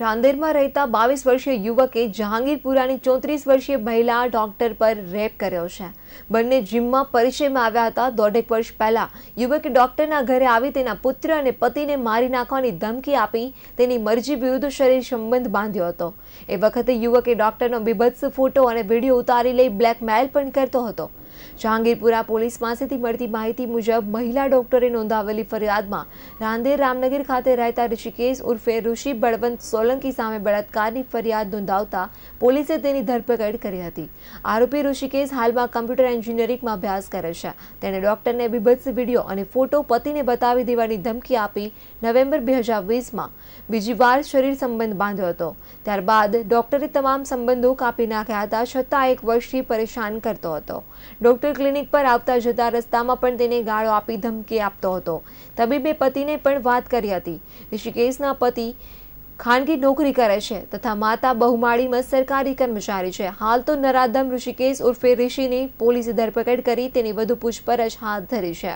રાંદેરમાં રહેતા બાવીસ વર્ષીય યુવકે જહાંગીરપુરાની ચોત્રીસ વર્ષીય મહિલા ડોક્ટર પર રેપ કર્યો છે બંને જીમમાં પરિચયમાં આવ્યા હતા દોઢેક વર્ષ પહેલા યુવકે ડોક્ટરના ઘરે આવી તેના પુત્ર અને પતિને મારી નાખવાની ધમકી આપી તેની મરજી વિરુદ્ધ શરીર સંબંધ બાંધ્યો હતો એ વખતે યુવકે ડોક્ટરનો બીભત્સ ફોટો અને વિડીયો ઉતારી લઈ બ્લેકમેલ પણ કરતો હતો જહાંગીરપુરા પોલીસ પાસેથી મળતી માહિતી મુજબ મહિલા ડોક્ટરે નોંધાવેલી ફરિયાદમાં રાંદેર રામનગર ખાતે રહેતા ઋષિકેશ ઉર્ફે ઋષિ બળવંત સોલંકી સામે બળાત્કારની ફરિયાદ નોંધાવતા પોલીસે તેની ધરપકડ કરી હતી આરોપી ઋષિકેશ હાલમાં કમ્પ્યુટર એન્જિનિયરિંગમાં અભ્યાસ કરે છે તેણે ડોક્ટરને બીભત્સ વિડીયો અને ફોટો પતિને બતાવી દેવાની ધમકી આપી નવેમ્બર બે હજાર વીસમાં બીજી વાર શરીર સંબંધ બાંધ્યો હતો ત્યારબાદ ડોક્ટરે તમામ સંબંધો કાપી નાખ્યા હતા છતાં એક વર્ષથી પરેશાન કરતો હતો ડોક્ટર ક્લિનિક પર આવતા જતા રસ્તામાં પણ તેને ગાળો આપી ધમકી આપતો હતો તબીબે પતિને પણ વાત કરી હતી ઋષિકેશના પતિ ખાનગી નોકરી કરે છે તથા માતા બહુમાળીમાં સરકારી કર્મચારી છે હાલ તો નરાધમ ઋષિકેશ ઉર્ફે ઋષિની પોલીસે ધરપકડ કરી તેની વધુ પૂછપરછ હાથ ધરી છે